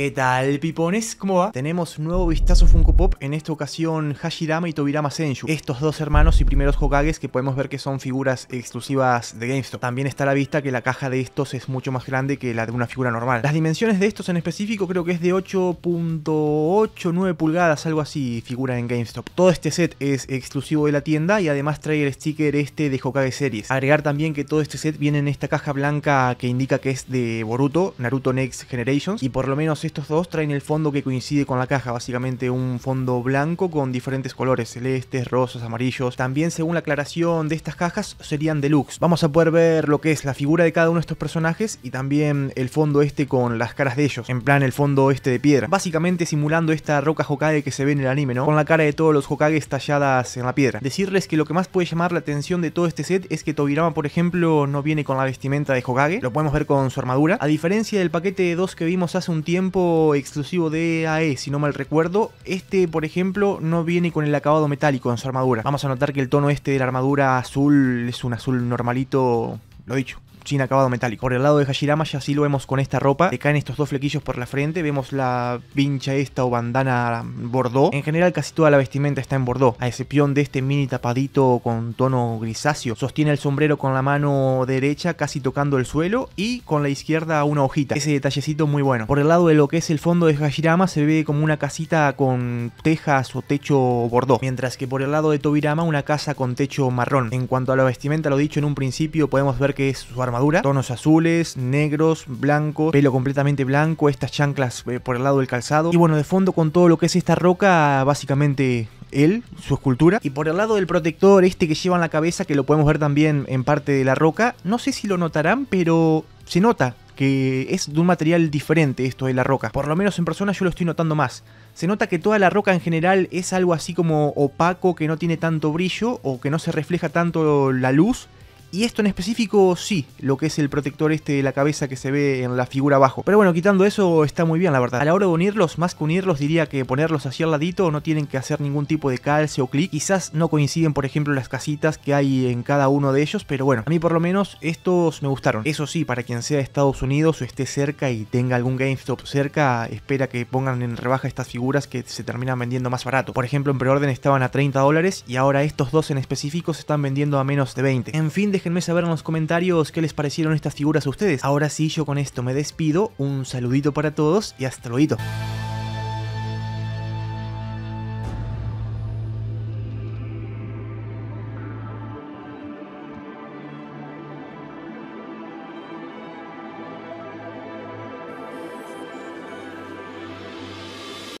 ¿Qué tal, pipones? ¿Cómo va? Tenemos nuevo vistazo Funko Pop, en esta ocasión Hashirama y Tobirama Senju. estos dos hermanos y primeros Hokages que podemos ver que son figuras exclusivas de GameStop. También está a la vista que la caja de estos es mucho más grande que la de una figura normal. Las dimensiones de estos en específico creo que es de 8.89 pulgadas, algo así, figura en GameStop. Todo este set es exclusivo de la tienda y además trae el sticker este de Hokage Series. Agregar también que todo este set viene en esta caja blanca que indica que es de Boruto, Naruto Next Generations, y por lo menos estos dos traen el fondo que coincide con la caja, básicamente un fondo blanco con diferentes colores, celestes, rosas, amarillos. También según la aclaración de estas cajas serían deluxe. Vamos a poder ver lo que es la figura de cada uno de estos personajes y también el fondo este con las caras de ellos, en plan el fondo este de piedra. Básicamente simulando esta roca Hokage que se ve en el anime, ¿no? Con la cara de todos los Hokages talladas en la piedra. Decirles que lo que más puede llamar la atención de todo este set es que Tobirama, por ejemplo, no viene con la vestimenta de Hokage, lo podemos ver con su armadura. A diferencia del paquete de dos que vimos hace un tiempo, exclusivo de AE, si no mal recuerdo, este por ejemplo no viene con el acabado metálico en su armadura. Vamos a notar que el tono este de la armadura azul es un azul normalito, lo dicho, sin acabado metálico. Por el lado de Hashirama ya sí lo vemos con esta ropa, le caen estos dos flequillos por la frente, vemos la pincha esta o bandana bordó. En general casi toda la vestimenta está en bordó, a excepción de este mini tapadito con tono grisáceo. Sostiene el sombrero con la mano derecha casi tocando el suelo y con la izquierda una hojita. Ese detallecito muy bueno. Por el lado de lo que es el fondo de Hashirama se ve como una casita con tejas o techo bordó, mientras que por el lado de Tobirama una casa con techo marrón. En cuanto a la vestimenta, lo dicho en un principio, podemos ver que es su armadura tonos azules, negros, blancos, pelo completamente blanco, estas chanclas eh, por el lado del calzado. Y bueno, de fondo con todo lo que es esta roca, básicamente él, su escultura. Y por el lado del protector, este que lleva en la cabeza, que lo podemos ver también en parte de la roca, no sé si lo notarán, pero se nota que es de un material diferente esto de la roca. Por lo menos en persona yo lo estoy notando más. Se nota que toda la roca en general es algo así como opaco, que no tiene tanto brillo o que no se refleja tanto la luz y esto en específico sí, lo que es el protector este de la cabeza que se ve en la figura abajo. Pero bueno, quitando eso está muy bien la verdad. A la hora de unirlos, más que unirlos diría que ponerlos hacia el ladito no tienen que hacer ningún tipo de calce o clic. Quizás no coinciden por ejemplo las casitas que hay en cada uno de ellos, pero bueno, a mí por lo menos estos me gustaron. Eso sí, para quien sea de Estados Unidos o esté cerca y tenga algún GameStop cerca, espera que pongan en rebaja estas figuras que se terminan vendiendo más barato. Por ejemplo, en preorden estaban a 30 dólares y ahora estos dos en específico se están vendiendo a menos de 20. En fin, de déjenme saber en los comentarios qué les parecieron estas figuras a ustedes. Ahora sí, yo con esto me despido, un saludito para todos y hasta luego.